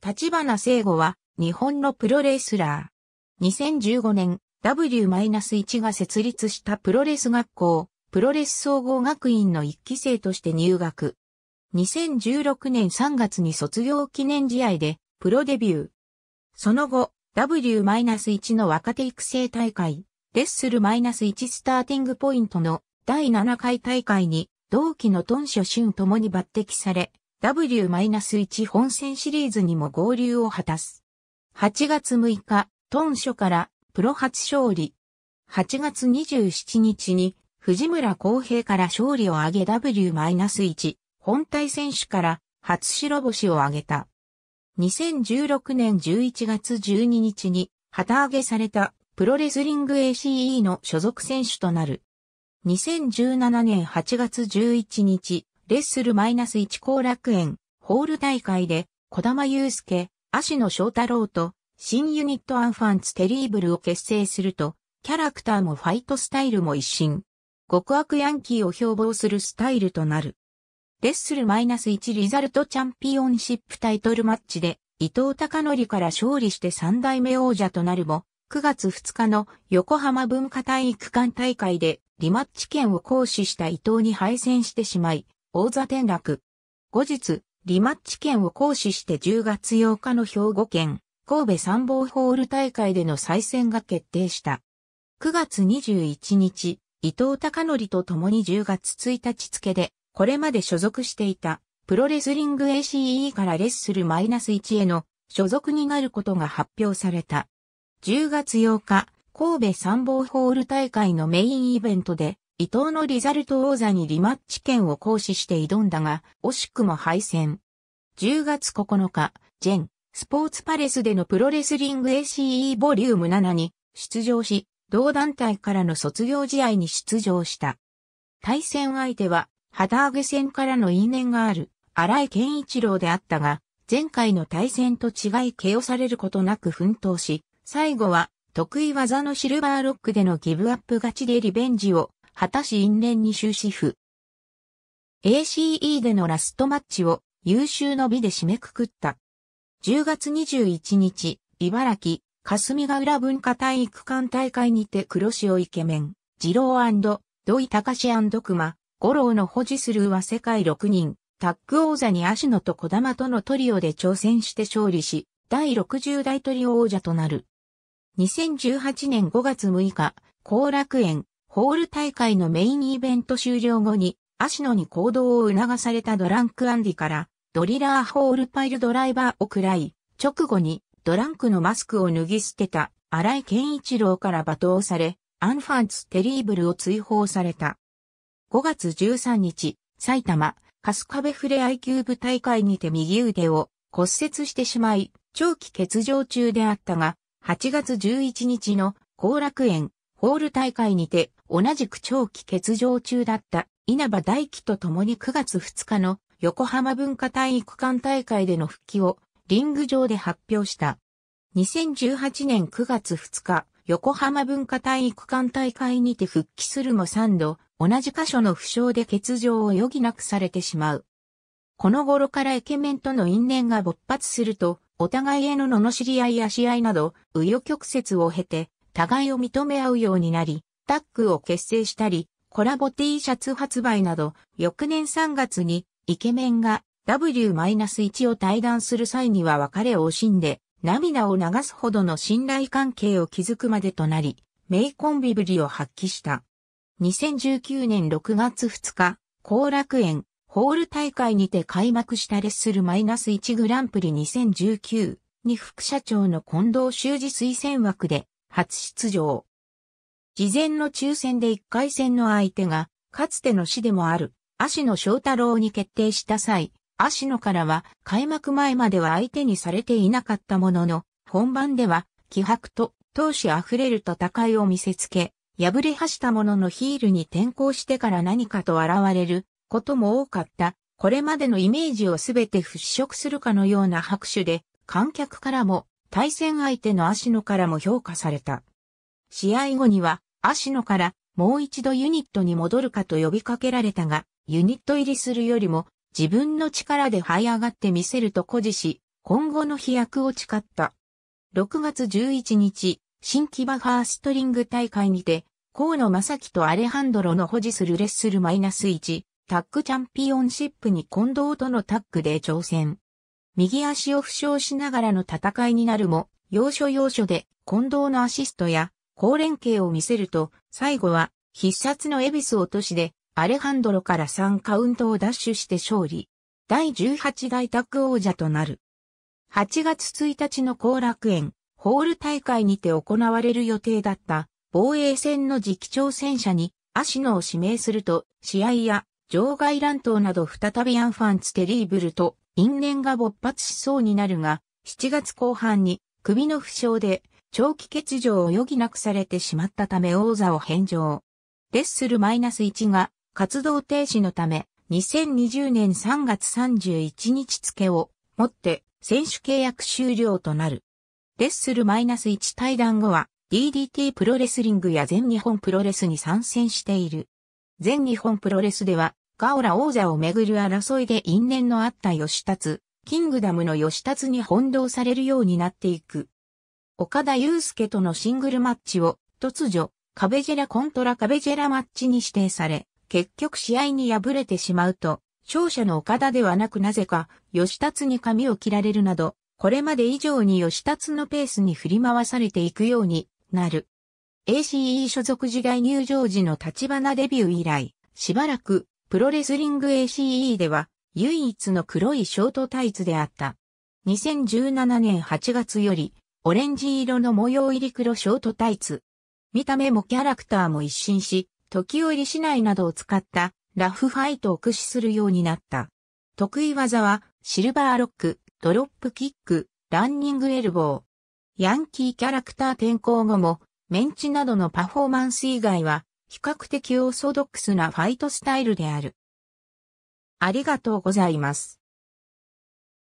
立花聖吾は、日本のプロレスラー。2015年、W-1 が設立したプロレス学校、プロレス総合学院の一期生として入学。2016年3月に卒業記念試合で、プロデビュー。その後、W-1 の若手育成大会、レッスル -1 スターティングポイントの第7回大会に、同期のトンショシュンともに抜擢され、W-1 本戦シリーズにも合流を果たす。8月6日、トン初からプロ初勝利。8月27日に藤村公平から勝利を挙げ W-1 本体選手から初白星を挙げた。2016年11月12日に旗揚げされたプロレスリング ACE の所属選手となる。2017年8月11日、レッスル -1 後楽園、ホール大会で、小玉祐介、足野翔太郎と、新ユニットアンファンツテリーブルを結成すると、キャラクターもファイトスタイルも一新。極悪ヤンキーを標榜するスタイルとなる。レッスル -1 リザルトチャンピオンシップタイトルマッチで、伊藤隆則から勝利して三代目王者となるも、9月2日の横浜文化体育館大会でリマッチ権を行使した伊藤に敗戦してしまい、王座転落。後日、リマッチ権を行使して10月8日の兵庫県、神戸参謀ホール大会での再戦が決定した。9月21日、伊藤隆則と共に10月1日付で、これまで所属していた、プロレスリング ACE からレッスルマイナス -1 への所属になることが発表された。10月8日、神戸参謀ホール大会のメインイベントで、伊藤のリザルト王座にリマッチ権を行使して挑んだが、惜しくも敗戦。10月9日、ジェン、スポーツパレスでのプロレスリング ACE ボリューム7に出場し、同団体からの卒業試合に出場した。対戦相手は、旗揚げ戦からの因縁がある、荒井健一郎であったが、前回の対戦と違い KO されることなく奮闘し、最後は、得意技のシルバーロックでのギブアップ勝ちでリベンジを果たし因縁に終止符。ACE でのラストマッチを優秀の美で締めくくった。10月21日、茨城、霞ヶ浦文化体育館大会にて黒潮イケメン、二郎土井隆熊、五郎の保持するは世界6人、タッグ王座に足野と小玉とのトリオで挑戦して勝利し、第60代トリオ王者となる。2018年5月6日、後楽園、ホール大会のメインイベント終了後に、足ノに行動を促されたドランクアンディから、ドリラーホールパイルドライバーを喰らい、直後にドランクのマスクを脱ぎ捨てた荒井健一郎から罵倒され、アンファンツテリーブルを追放された。5月13日、埼玉、カスカベフレアイキューブ大会にて右腕を骨折してしまい、長期欠場中であったが、8月11日の後楽園、ホール大会にて同じく長期欠場中だった稲葉大輝と共に9月2日の横浜文化体育館大会での復帰をリング上で発表した。2018年9月2日、横浜文化体育館大会にて復帰するも3度、同じ箇所の負傷で欠場を余儀なくされてしまう。この頃からイケメンとの因縁が勃発すると、お互いへの罵り合いや試合など、紆余曲折を経て、互いを認め合うようになり、タッグを結成したり、コラボ T シャツ発売など、翌年3月にイケメンが W-1 を対談する際には別れを惜しんで、涙を流すほどの信頼関係を築くまでとなり、名コンビぶりを発揮した。2019年6月2日、後楽園、ホール大会にて開幕したレッスル -1 グランプリ2019に副社長の近藤修二推薦枠で初出場。事前の抽選で1回戦の相手が、かつての死でもある、足野翔太郎に決定した際、足野からは開幕前までは相手にされていなかったものの、本番では気迫と闘志あふれる戦いを見せつけ、破れはしたもののヒールに転向してから何かと現れることも多かった。これまでのイメージをすべて払拭するかのような拍手で、観客からも対戦相手の足野からも評価された。試合後には足野からもう一度ユニットに戻るかと呼びかけられたが、ユニット入りするよりも自分の力で這い上がってみせると誇示し、今後の飛躍を誓った。6月11日、新木場ファーストリング大会にて、河野正樹とアレハンドロの保持するレッスルマイナス1、タッグチャンピオンシップに近藤とのタッグで挑戦。右足を負傷しながらの戦いになるも、要所要所で近藤のアシストや好連携を見せると、最後は必殺のエビス落としで、アレハンドロから3カウントをダッシュして勝利。第18代タ王者となる。8月1日の後楽園、ホール大会にて行われる予定だった防衛戦の次期挑戦者にアシノを指名すると、試合や場外乱闘など再びアンファンツテリーブルと因縁が勃発しそうになるが、7月後半に首の負傷で長期欠場を余儀なくされてしまったため王座を返上。レッスル -1 が活動停止のため、2020年3月31日付をもって選手契約終了となる。レッスル -1 対談後は DDT プロレスリングや全日本プロレスに参戦している。全日本プロレスではガオラ王座をめぐる争いで因縁のあった吉達、キングダムの吉達に翻弄されるようになっていく。岡田祐介とのシングルマッチを突如、カベジェラコントラカベジェラマッチに指定され、結局試合に敗れてしまうと、勝者の岡田ではなくなぜか、吉達に髪を切られるなど、これまで以上に吉達のペースに振り回されていくようになる。ACE 所属時代入場時の立花デビュー以来、しばらくプロレスリング ACE では唯一の黒いショートタイツであった。2017年8月よりオレンジ色の模様入り黒ショートタイツ。見た目もキャラクターも一新し、時折市内などを使ったラフファイトを駆使するようになった。得意技はシルバーロック、ドロップキック、ランニングエルボー。ヤンキーキャラクター転向後も、メンチなどのパフォーマンス以外は、比較的オーソドックスなファイトスタイルである。ありがとうございます。